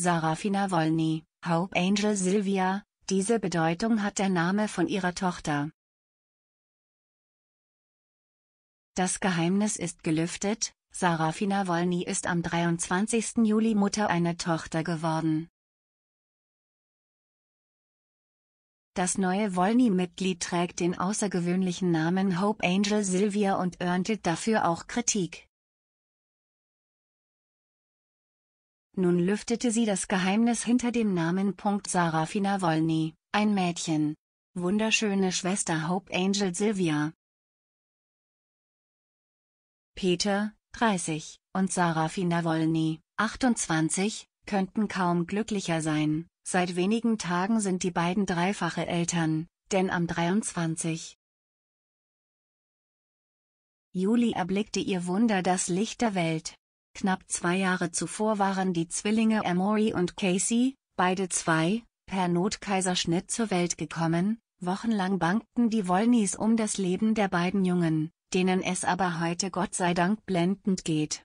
Sarafina Wolny, Hope Angel Silvia, diese Bedeutung hat der Name von ihrer Tochter. Das Geheimnis ist gelüftet, Sarafina Wolny ist am 23. Juli Mutter einer Tochter geworden. Das neue Wolny-Mitglied trägt den außergewöhnlichen Namen Hope Angel Silvia und erntet dafür auch Kritik. Nun lüftete sie das Geheimnis hinter dem Namen. Sarafina Wolny, ein Mädchen. Wunderschöne Schwester Hope Angel Sylvia. Peter, 30, und Sarafina Wolny, 28, könnten kaum glücklicher sein. Seit wenigen Tagen sind die beiden dreifache Eltern, denn am 23. Juli erblickte ihr Wunder das Licht der Welt. Knapp zwei Jahre zuvor waren die Zwillinge Amory und Casey, beide zwei, per Notkaiserschnitt zur Welt gekommen, wochenlang bangten die Wollnies um das Leben der beiden Jungen, denen es aber heute Gott sei Dank blendend geht.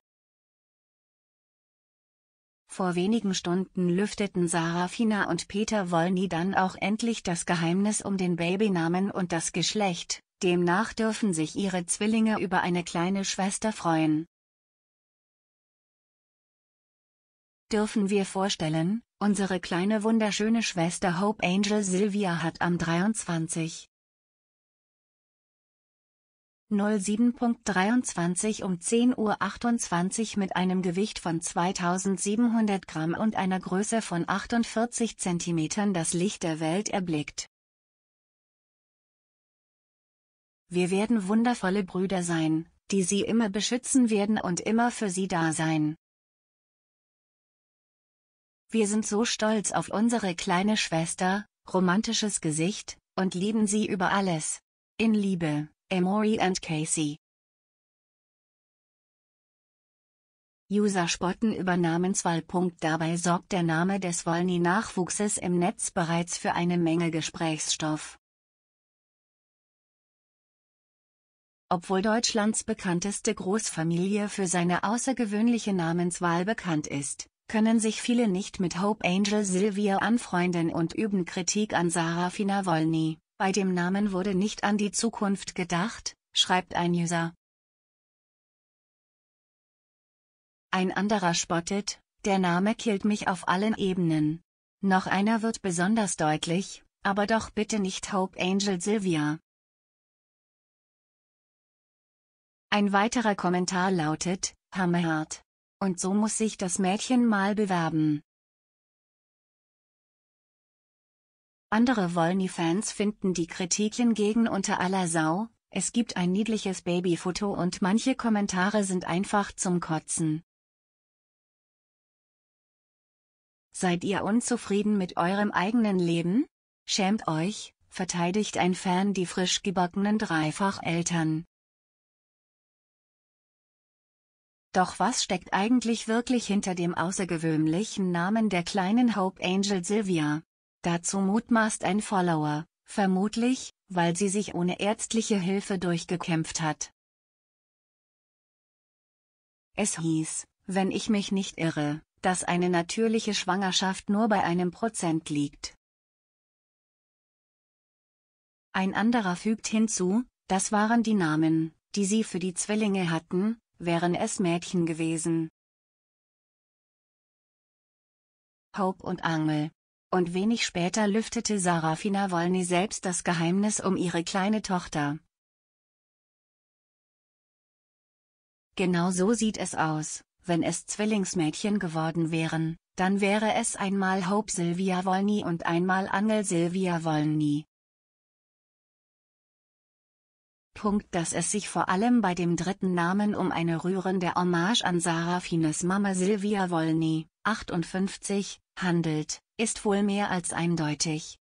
Vor wenigen Stunden lüfteten Sarafina und Peter Wollny dann auch endlich das Geheimnis um den Babynamen und das Geschlecht, demnach dürfen sich ihre Zwillinge über eine kleine Schwester freuen, dürfen wir vorstellen, unsere kleine wunderschöne Schwester Hope Angel Sylvia hat am 23. 07.23 um 10.28 Uhr mit einem Gewicht von 2700 Gramm und einer Größe von 48 cm das Licht der Welt erblickt. Wir werden wundervolle Brüder sein, die sie immer beschützen werden und immer für sie da sein. Wir sind so stolz auf unsere kleine Schwester, romantisches Gesicht, und lieben sie über alles. In Liebe, Emory and Casey. User spotten über Namenswahl. Dabei sorgt der Name des Wolny-Nachwuchses im Netz bereits für eine Menge Gesprächsstoff. Obwohl Deutschlands bekannteste Großfamilie für seine außergewöhnliche Namenswahl bekannt ist, können sich viele nicht mit Hope Angel Sylvia anfreunden und üben Kritik an Sarafina Wolny. Bei dem Namen wurde nicht an die Zukunft gedacht, schreibt ein User. Ein anderer spottet, der Name killt mich auf allen Ebenen. Noch einer wird besonders deutlich, aber doch bitte nicht Hope Angel Sylvia. Ein weiterer Kommentar lautet, Hammerhart und so muss sich das Mädchen mal bewerben. Andere Wollny-Fans finden die Kritiken gegen unter aller Sau, es gibt ein niedliches Babyfoto und manche Kommentare sind einfach zum Kotzen. Seid ihr unzufrieden mit eurem eigenen Leben? Schämt euch, verteidigt ein Fan die frisch gebackenen Dreifacheltern. Doch was steckt eigentlich wirklich hinter dem außergewöhnlichen Namen der kleinen Hope Angel Sylvia? Dazu mutmaßt ein Follower, vermutlich, weil sie sich ohne ärztliche Hilfe durchgekämpft hat. Es hieß, wenn ich mich nicht irre, dass eine natürliche Schwangerschaft nur bei einem Prozent liegt. Ein anderer fügt hinzu, das waren die Namen, die sie für die Zwillinge hatten, wären es Mädchen gewesen. Hope und Angel. Und wenig später lüftete Sarafina Wolny selbst das Geheimnis um ihre kleine Tochter. Genau so sieht es aus, wenn es Zwillingsmädchen geworden wären, dann wäre es einmal Hope Sylvia Wolny und einmal Angel Sylvia Wolny. Punkt, dass es sich vor allem bei dem dritten Namen um eine rührende Hommage an Sarafines Mama Silvia Wolny, 58, handelt, ist wohl mehr als eindeutig.